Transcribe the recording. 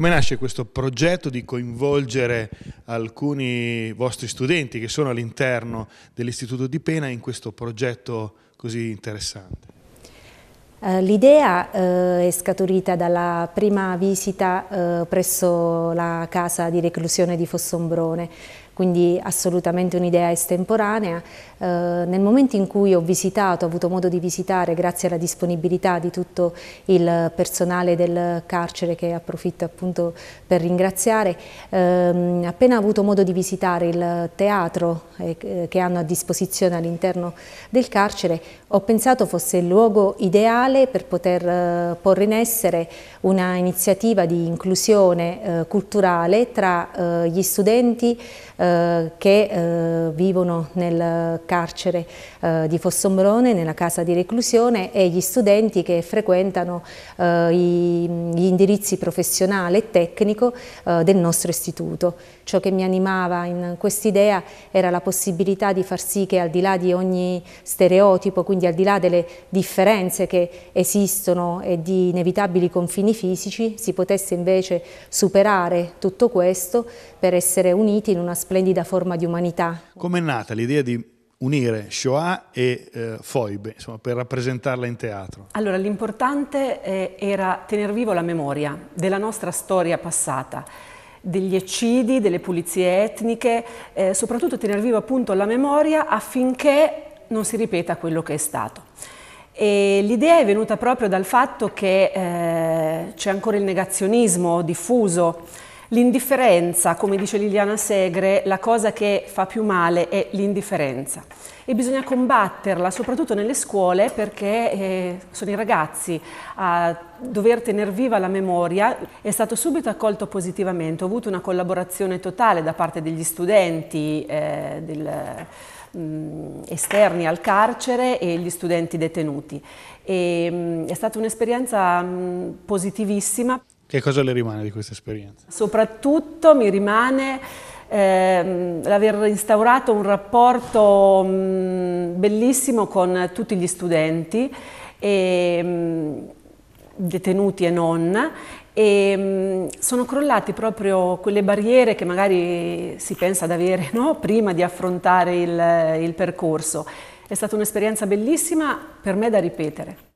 come nasce questo progetto di coinvolgere alcuni vostri studenti che sono all'interno dell'Istituto di Pena in questo progetto così interessante? Eh, l'idea eh, è scaturita dalla prima visita eh, presso la casa di reclusione di Fossombrone, quindi assolutamente un'idea estemporanea. Eh, nel momento in cui ho visitato, ho avuto modo di visitare, grazie alla disponibilità di tutto il personale del carcere che approfitto appunto per ringraziare, ehm, appena avuto modo di visitare il teatro eh, eh, che hanno a disposizione all'interno del carcere, ho pensato fosse il luogo ideale per poter eh, porre in essere una iniziativa di inclusione eh, culturale tra eh, gli studenti eh, eh, che eh, vivono nel carcere eh, di Fossombrone, nella casa di reclusione e gli studenti che frequentano eh, i, gli indirizzi professionale e tecnico eh, del nostro istituto. Ciò che mi animava in quest'idea era la possibilità di far sì che al di là di ogni stereotipo, quindi al di là delle differenze che esistono e di inevitabili confini fisici, si potesse invece superare tutto questo per essere uniti in una splendida splendida forma di umanità. Come è nata l'idea di unire Shoah e eh, Foibe insomma, per rappresentarla in teatro? Allora, l'importante eh, era tenere vivo la memoria della nostra storia passata degli eccidi, delle pulizie etniche, eh, soprattutto tenere viva appunto la memoria affinché non si ripeta quello che è stato. E l'idea è venuta proprio dal fatto che eh, c'è ancora il negazionismo diffuso, L'indifferenza, come dice Liliana Segre, la cosa che fa più male è l'indifferenza e bisogna combatterla soprattutto nelle scuole perché eh, sono i ragazzi a dover tenere viva la memoria. È stato subito accolto positivamente, ho avuto una collaborazione totale da parte degli studenti eh, del, mh, mm, esterni al carcere e gli studenti detenuti. E, mh, mm, è stata un'esperienza mm, positivissima. Che cosa le rimane di questa esperienza? Soprattutto mi rimane ehm, l'aver instaurato un rapporto mh, mm, bellissimo con tutti gli studenti, e, ehm, mh, detenuti e non, e mm, sono crollate proprio quelle barriere che magari si pensa ad avere no? prima di affrontare il, il percorso. È stata un'esperienza bellissima per me da ripetere.